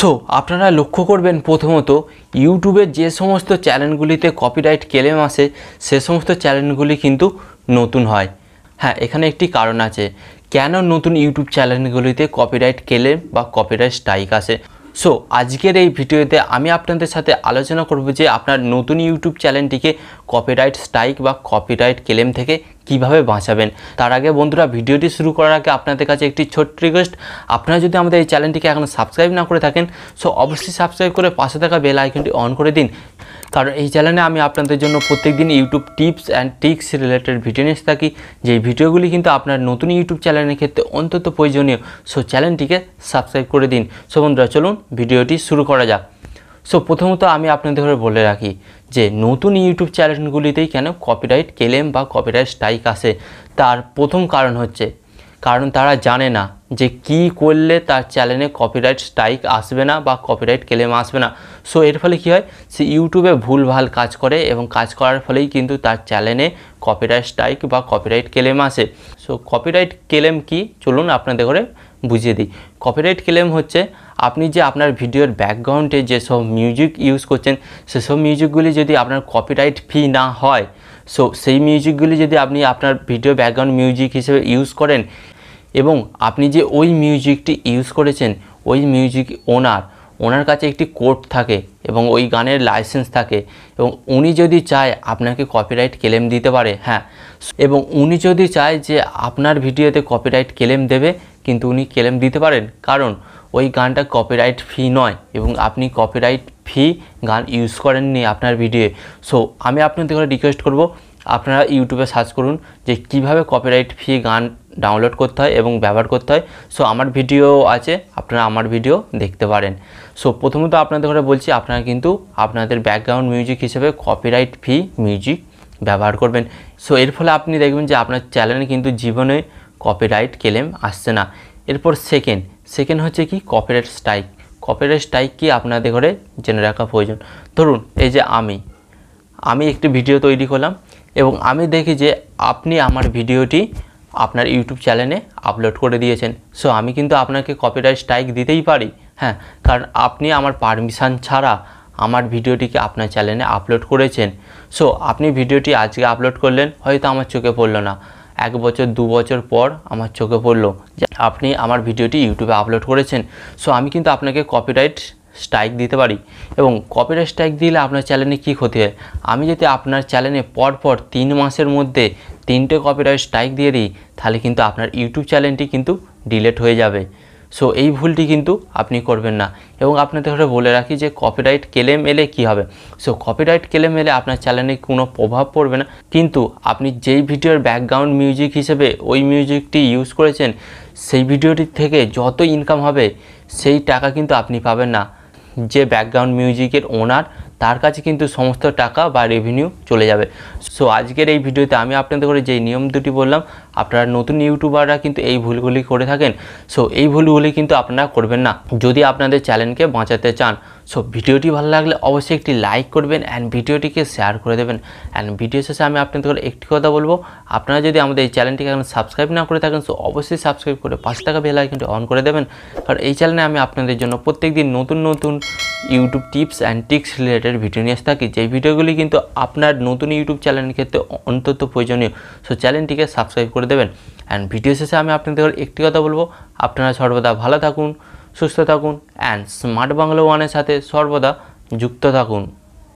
so আপনারা লক্ষ্য করবেন প্রথমত ইউটিউবের যে সমস্ত চ্যানেলগুলিতে কপিরাইট ক্লেম আসে সে সমস্ত চ্যানেলগুলি কিন্তু নতুন হয় হ্যাঁ এখানে একটি কারণ আছে কেন নতুন ইউটিউব চ্যানেলগুলিতে কপিরাইট ক্লেম বা কপিরাইট স্ট্রাইক আসে সো আজকের এই ভিডিওতে আমি আপনাদের সাথে আলোচনা করব যে আপনার নতুন ইউটিউব চ্যানেলটিকে কপিরাইট স্ট্রাইক বা কপিরাইট ক্লেম থেকে কিভাবে বাঁচাবেন তার আগে বন্ধুরা ভিডিওটি শুরু করার আগে আপনাদের কাছে একটি ছোট্ট রিকোয়েস্ট আপনারা যদি আমাদের এই চ্যানেলটিকে এখনও সাবস্ক্রাইব না করে থাকেন সো অবশ্যই সাবস্ক্রাইব করে পাশে থাকা বেল আইকনটি অন করে দিন কারণ এই চ্যানেলে আমি আপনাদের জন্য প্রত্যেক দিন YouTube tips and tricks related video নিয়ে থাকি যেই ভিডিওগুলি কিন্তু আপনার নতুন ইউটিউব চ্যানেলের ক্ষেত্রে অন্তত প্রয়োজনীয় সো চ্যানেলটিকে সাবস্ক্রাইব করে দিন সো বন্ধুরা চলুন ভিডিওটি শুরু করা যাক সো প্রথমত আমি আপনাদের বলে রাখি যে নতুন ইউটিউব চ্যানেলগুলিতেই কেন কপিরাইট ক্লেম বা কপিরাইট স্ট্রাইক আসে তার প্রথম কারণ হচ্ছে কারণ তারা জানে না যে কি করলে তার চ্যানেলে কপিরাইট স্ট্রাইক আসবে না বা কপিরাইট ক্লেম আসবে না সো এর ফলে কি হয় সে ইউটিউবে ভুলভাল কাজ করে এবং কাজ করার ফলেই কিন্তু তার চ্যানেলে কপিরাইট স্ট্রাইক বা কপিরাইট ক্লেম আসে সো কপিরাইট ক্লেম কি চলুন আপনাদের করে বুঝিয়ে দিই কপিরাইট ক্লেম হচ্ছে আপনি যে আপনার ভিডিওর ব্যাকগ্রাউন্ডে যেসব মিউজিক ইউজ করছেন সেসব মিউজিকগুলি যদি আপনার কপিরাইট ফি না হয় সো সেই মিউজিকগুলি যদি আপনি আপনার ভিডিও ব্যাকগ্রাউন্ড মিউজিক হিসেবে ইউজ করেন এবং আপনি যে ওই মিউজিকটি ইউজ করেছেন ওই মিউজিক ওনার ওনার কাছে একটি কোর্ট থাকে এবং ওই গানের লাইসেন্স থাকে এবং উনি যদি চায় আপনাকে কপিরাইট ক্লেম দিতে পারে হ্যাঁ এবং উনি যদি চায় যে আপনার ভিডিওতে কপিরাইট ক্লেম দেবে কিন্তু উনি ক্লেম দিতে পারেন কারণ ওই গানটা কপিরাইট ফ্রি নয় এবং আপনি কপিরাইট ফ্রি গান ইউজ করেননি আপনার ভিডিওয়ে সো আমি আপনাদের রিকোয়েস্ট করব আপনারা ইউটিউবে সার্চ করুন যে কিভাবে কপিরাইট ফ্রি গান ডাউনলোড করতে হয় এবং ব্যবহার করতে হয় সো আমার ভিডিও আছে আপনারা আমার ভিডিও দেখতে পারেন সো প্রথমত আপনাদের করে বলছি আপনারা কিন্তু আপনাদের ব্যাকগ্রাউন্ড মিউজিক হিসেবে কপিরাইট ফ্রি মিউজিক ব্যবহার করবেন সো এর ফলে আপনি দেখবেন যে আপনার চ্যানেলে কিন্তু জীবনে কপিরাইট ক্লেম আসছে না এরপর সেকেন্ড সেকেন্ড হচ্ছে কি কপিরাইট স্ট্রাইক কপিরাইট স্ট্রাইক কি আপনাদের ঘরে জেনে রাখা প্রয়োজন ধরুন এই যে আমি আমি একটি ভিডিও তৈরি করলাম এবং আমি দেখি যে আপনি আমার ভিডিওটি আপনার ইউটিউব চ্যানেলে আপলোড করে দিয়েছেন সো আমি কিন্তু আপনাকে কপিরাইট স্ট্রাইক দিতেই পারি হ্যাঁ কারণ আপনি আমার পারমিশান ছাড়া আমার ভিডিওটিকে আপনার চ্যানেলে আপলোড করেছেন সো আপনি ভিডিওটি আজকে আপলোড করলেন হয়তো আমার চোখে পড়লো না এক বছর দু বছর পর আমার চোখে পড়লো যে আপনি আমার ভিডিওটি ইউটিউবে আপলোড করেছেন সো আমি কিন্তু আপনাকে কপিরাইট স্ট্রাইক দিতে পারি এবং কপিরাইট স্ট্রাইক দিলে আপনার চ্যানেলে কী ক্ষতি হয় আমি যদি আপনার চ্যানেলে পরপর তিন মাসের মধ্যে তিনটে কপিরাইট স্ট্রাইক দিয়ে দিই তাহলে কিন্তু আপনার ইউটিউব চ্যানেলটি কিন্তু ডিলেট হয়ে যাবে সো এই ভুলটি কিন্তু আপনি করবেন না এবং আপনাদের বলে রাখি যে কপিরাইট ক্লেম এলে কি হবে সো কপিরাইট ক্লেম এলে আপনার চ্যানেলে কোনো প্রভাব পড়বে না কিন্তু আপনি যেই ভিডিওর ব্যাকগ্রাউন্ড মিউজিক হিসেবে ওই মিউজিকটি ইউজ করেছেন সেই ভিডিওটির থেকে যত ইনকাম হবে সেই টাকা কিন্তু আপনি পাবেন না যে ব্যাকগ্রাউন্ড মিউজিকের ওনার তার কাছে কিন্তু সমস্ত টাকা বা রেভিনিউ চলে যাবে সো আজকের এই ভিডিওতে আমি আপনাদের করে যে নিয়ম দুটি বললাম আপনারা নতুন ইউটিউবাররা কিন্তু এই ভুলগুলি করে থাকেন সো এই ভুলগুলি কিন্তু আপনারা করবেন না যদি আপনাদের চ্যানেলকে বাঁচাতে চান সো ভিডিওটি ভালো লাগলে অবশ্যই একটি লাইক করবেন অ্যান্ড ভিডিওটিকে শেয়ার করে দেবেন অ্যান্ড ভিডিও শেষে আমি আপনাদের একটি কথা বলবো আপনারা যদি আমাদের এই চ্যানেলটিকে এখন সাবস্ক্রাইব না করে থাকেন সো অবশ্যই সাবস্ক্রাইব করে পাঁচ টাকা বেল আইকনটি অন করে দেবেন কারণ এই চ্যানেলে আমি আপনাদের জন্য প্রত্যেক দিন নতুন নতুন YouTube tips and tricks related video নিয়ে থাকি যেই ভিডিওগুলি কিন্তু আপনার নতুন ইউটিউব চ্যানেলের ক্ষেত্রে অন্তত প্রয়োজনীয় সো চ্যানেলটিকে সাবস্ক্রাইব করে করে দেবেন অ্যান্ড ভিডিও শেষে আমি আপনাদের একটি কথা বলবো আপনারা সর্বদা ভালো থাকুন সুস্থ থাকুন অ্যান্ড স্মার্ট বাংলা ওয়ানের সাথে সর্বদা যুক্ত থাকুন